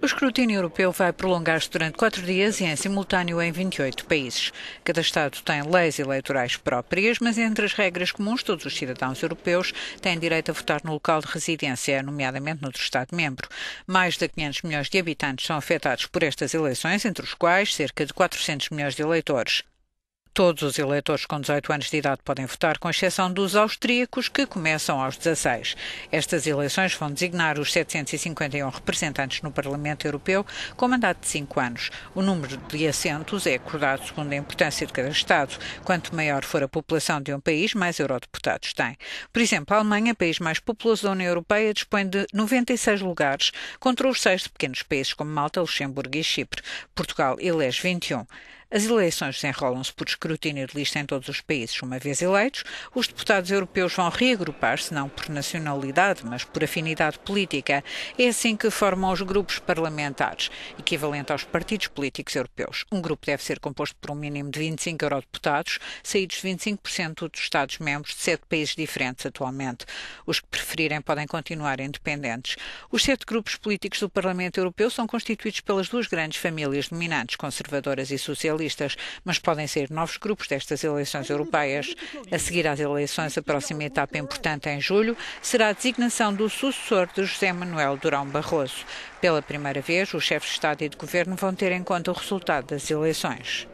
O escrutínio europeu vai prolongar-se durante quatro dias e em simultâneo em 28 países. Cada Estado tem leis eleitorais próprias, mas entre as regras comuns, todos os cidadãos europeus têm direito a votar no local de residência, nomeadamente noutro Estado-membro. Mais de 500 milhões de habitantes são afetados por estas eleições, entre os quais cerca de 400 milhões de eleitores. Todos os eleitores com 18 anos de idade podem votar, com exceção dos austríacos, que começam aos 16. Estas eleições vão designar os 751 representantes no Parlamento Europeu com mandato de 5 anos. O número de assentos é acordado segundo a importância de cada Estado. Quanto maior for a população de um país, mais eurodeputados tem. Por exemplo, a Alemanha, país mais populoso da União Europeia, dispõe de 96 lugares contra os seis de pequenos países como Malta, Luxemburgo e Chipre. Portugal elege 21. As eleições desenrolam-se por escrutínio de lista em todos os países. Uma vez eleitos, os deputados europeus vão reagrupar-se, não por nacionalidade, mas por afinidade política. É assim que formam os grupos parlamentares, equivalente aos partidos políticos europeus. Um grupo deve ser composto por um mínimo de 25 eurodeputados, saídos 25% dos Estados-membros de sete países diferentes atualmente. Os que preferirem podem continuar independentes. Os sete grupos políticos do Parlamento Europeu são constituídos pelas duas grandes famílias dominantes, conservadoras e socialistas socialistas, mas podem ser novos grupos destas eleições europeias. A seguir às eleições, a próxima etapa importante em julho será a designação do sucessor de José Manuel Durão Barroso. Pela primeira vez, os chefes de Estado e de Governo vão ter em conta o resultado das eleições.